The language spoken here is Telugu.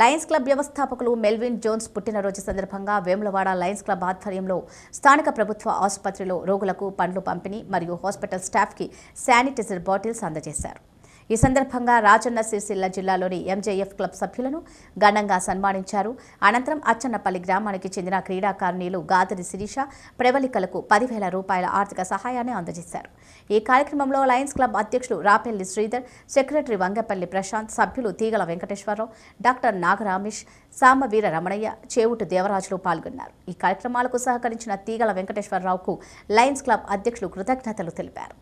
లయన్స్ క్లబ్ వ్యవస్థాపకులు మెల్విన్ జోన్స్ పుట్టినరోజు సందర్భంగా వేములవాడ లయన్స్ క్లబ్ ఆధ్వర్యంలో స్థానిక ప్రభుత్వ ఆసుపత్రిలో రోగులకు పండ్లు పంపిణీ మరియు హాస్పిటల్ స్టాఫ్కి శానిటైజర్ బాటిల్స్ అందజేశారు ఈ సందర్భంగా రాజన్న సిరిసిల్ల జిల్లాలోని ఎంజేఎఫ్ క్లబ్ సభ్యులను ఘనంగా సన్మానించారు అనంతరం అచ్చన్నపల్లి గ్రామానికి చెందిన క్రీడాకారిణిలు గాదిరి శిరీష ప్రవళికలకు పదివేల రూపాయల ఆర్థిక సహాయాన్ని అందజేశారు ఈ కార్యక్రమంలో లయన్స్ క్లబ్ అధ్యక్షులు రాపెల్లి శ్రీధర్ సెక్రటరీ వంగపల్లి ప్రశాంత్ సభ్యులు తీగల వెంకటేశ్వరరావు డాక్టర్ నాగరామేష్ సామవీర రమణయ్య చేవుటు దేవరాజులు పాల్గొన్నారు ఈ కార్యక్రమాలకు సహకరించిన తీగల వెంకటేశ్వరరావుకు లయన్స్ క్లబ్ అధ్యక్షులు కృతజ్ఞతలు తెలిపారు